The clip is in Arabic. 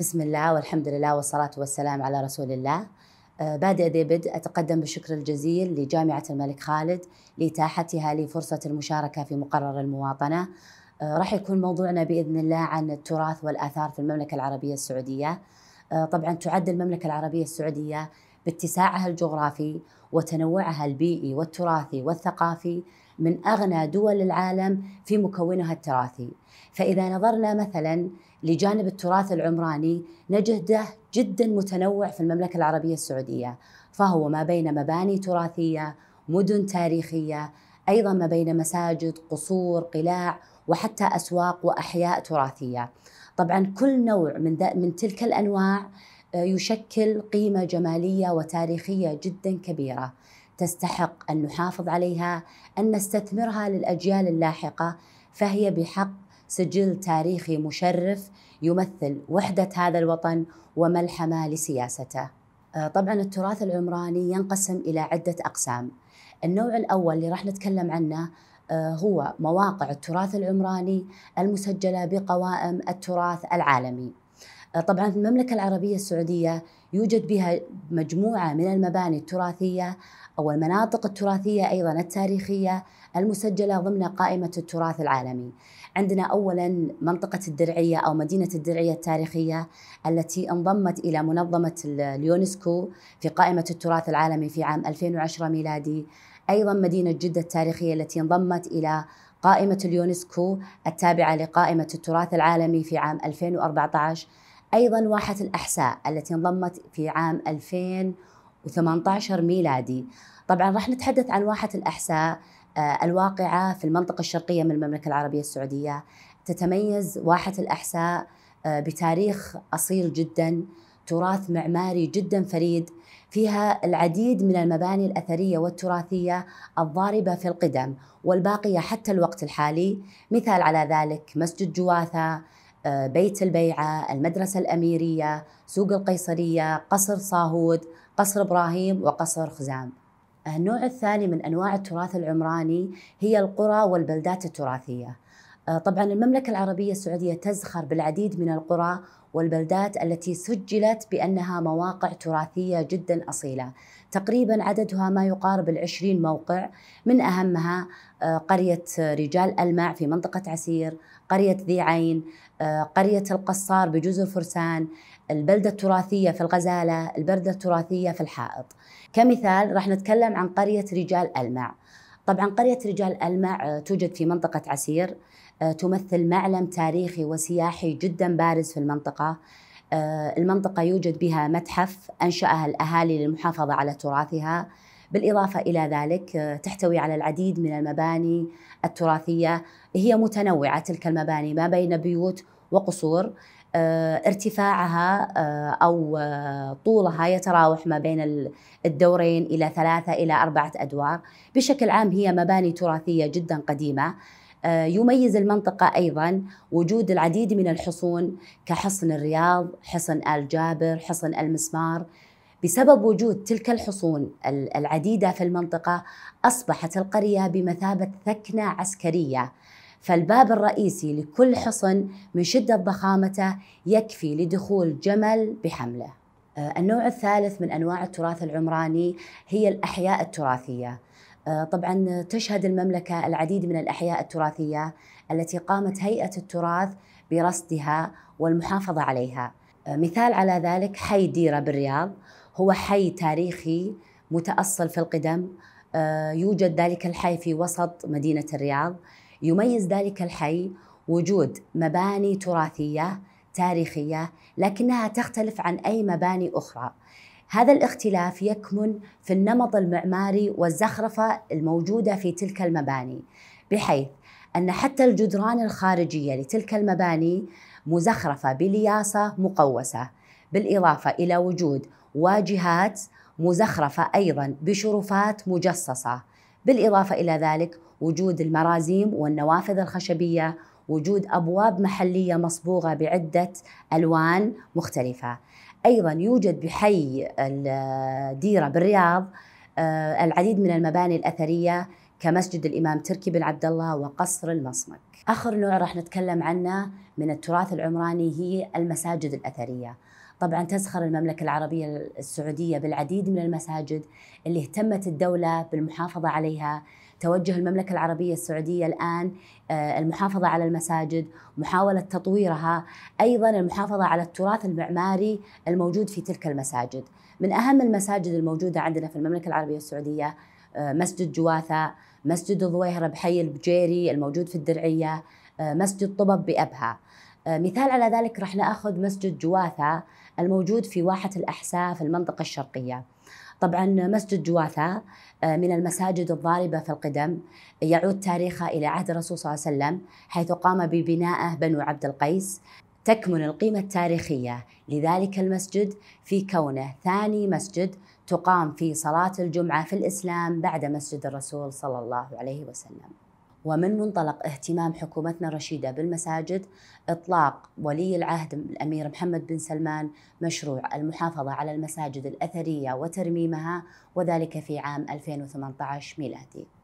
بسم الله والحمد لله والصلاة والسلام على رسول الله بادئ ذي بدء أتقدم بالشكر الجزيل لجامعة الملك خالد لإتاحتها لي فرصة المشاركة في مقرر المواطنة آه، راح يكون موضوعنا بإذن الله عن التراث والآثار في المملكة العربية السعودية آه، طبعا تعد المملكة العربية السعودية باتساعها الجغرافي وتنوعها البيئي والتراثي والثقافي من اغنى دول العالم في مكونها التراثي، فاذا نظرنا مثلا لجانب التراث العمراني نجده جدا متنوع في المملكه العربيه السعوديه، فهو ما بين مباني تراثيه، مدن تاريخيه، ايضا ما بين مساجد، قصور، قلاع، وحتى اسواق واحياء تراثيه. طبعا كل نوع من من تلك الانواع يشكل قيمة جمالية وتاريخية جدا كبيرة تستحق أن نحافظ عليها أن نستثمرها للأجيال اللاحقة فهي بحق سجل تاريخي مشرف يمثل وحدة هذا الوطن وملحمة لسياسته آه، طبعا التراث العمراني ينقسم إلى عدة أقسام النوع الأول اللي راح نتكلم عنه آه، هو مواقع التراث العمراني المسجلة بقوائم التراث العالمي آه، طبعا في المملكة العربية السعودية يوجد بها مجموعة من المباني التراثية أو المناطق التراثية أيضا التاريخية المسجلة ضمن قائمة التراث العالمي عندنا أولا منطقة الدرعية أو مدينة الدرعية التاريخية التي انضمت إلى منظمة اليونسكو في قائمة التراث العالمي في عام 2010 ميلادي أيضا مدينة جدة التاريخية التي انضمت إلى قائمة اليونسكو التابعة لقائمة التراث العالمي في عام 2014 أيضا واحة الأحساء التي انضمت في عام 2018 ميلادي طبعا راح نتحدث عن واحة الأحساء آه، الواقعة في المنطقة الشرقية من المملكة العربية السعودية تتميز واحة الأحساء آه، بتاريخ أصيل جدا تراث معماري جدا فريد فيها العديد من المباني الأثرية والتراثية الضاربة في القدم والباقية حتى الوقت الحالي مثال على ذلك مسجد جواثة آه، بيت البيعة المدرسة الأميرية سوق القيصرية قصر صاهود قصر إبراهيم وقصر خزام النوع الثاني من أنواع التراث العمراني هي القرى والبلدات التراثية آه، طبعا المملكة العربية السعودية تزخر بالعديد من القرى والبلدات التي سجلت بأنها مواقع تراثية جدا أصيلة تقريبا عددها ما يقارب العشرين موقع من أهمها آه، قرية رجال ألمع في منطقة عسير قرية ذي عين آه، قرية القصار بجزر فرسان البلدة التراثية في الغزالة البلدة التراثية في الحائط كمثال راح نتكلم عن قرية رجال ألمع طبعا قرية رجال ألمع آه، توجد في منطقة عسير آه، تمثل معلم تاريخي وسياحي جدا بارز في المنطقة آه، المنطقة يوجد بها متحف أنشأها الأهالي للمحافظة على تراثها بالإضافة إلى ذلك تحتوي على العديد من المباني التراثية هي متنوعة تلك المباني ما بين بيوت وقصور آه، ارتفاعها آه، أو آه، طولها يتراوح ما بين الدورين إلى ثلاثة إلى أربعة أدوار بشكل عام هي مباني تراثية جدا قديمة يميز المنطقة أيضا وجود العديد من الحصون كحصن الرياض حصن آل جابر حصن المسمار بسبب وجود تلك الحصون العديدة في المنطقة أصبحت القرية بمثابة ثكنة عسكرية فالباب الرئيسي لكل حصن من شدة ضخامته يكفي لدخول جمل بحمله آه، النوع الثالث من أنواع التراث العمراني هي الأحياء التراثية آه، طبعا تشهد المملكة العديد من الأحياء التراثية التي قامت هيئة التراث برصدها والمحافظة عليها آه، مثال على ذلك حي ديرة بالرياض هو حي تاريخي متأصل في القدم يوجد ذلك الحي في وسط مدينة الرياض يميز ذلك الحي وجود مباني تراثيه تاريخيه لكنها تختلف عن اي مباني اخرى هذا الاختلاف يكمن في النمط المعماري والزخرفه الموجوده في تلك المباني بحيث ان حتى الجدران الخارجيه لتلك المباني مزخرفه بلياصه مقوسه بالاضافه الى وجود واجهات مزخرفه ايضا بشرفات مجصصه بالإضافة إلى ذلك وجود المرازيم والنوافذ الخشبية وجود أبواب محلية مصبوغة بعدة ألوان مختلفة أيضا يوجد بحي الديرة بالرياض آه، العديد من المباني الأثرية كمسجد الإمام تركي بن عبد الله وقصر المصمك آخر نوع راح نتكلم عنه من التراث العمراني هي المساجد الأثرية طبعا تزخر المملكة العربية السعودية بالعديد من المساجد اللي اهتمت الدولة بالمحافظة عليها توجه المملكة العربية السعودية الآن آه، المحافظة على المساجد محاولة تطويرها أيضا المحافظة على التراث المعماري الموجود في تلك المساجد من أهم المساجد الموجودة عندنا في المملكة العربية السعودية آه، مسجد جواثة مسجد الظويهرة بحي البجيري الموجود في الدرعية آه، مسجد طبب بأبها آه، مثال على ذلك راح ناخذ مسجد جواثة الموجود في واحة الأحساء في المنطقة الشرقية طبعا مسجد جواثة آه، من المساجد الضاربة في القدم يعود تاريخه إلى عهد الرسول صلى الله عليه وسلم حيث قام ببنائه بنو عبد القيس تكمن القيمة التاريخية لذلك المسجد في كونه ثاني مسجد تقام في صلاة الجمعة في الإسلام بعد مسجد الرسول صلى الله عليه وسلم ومن منطلق اهتمام حكومتنا الرشيدة بالمساجد إطلاق ولي العهد الأمير محمد بن سلمان مشروع المحافظة على المساجد الأثرية وترميمها وذلك في عام 2018 ميلادي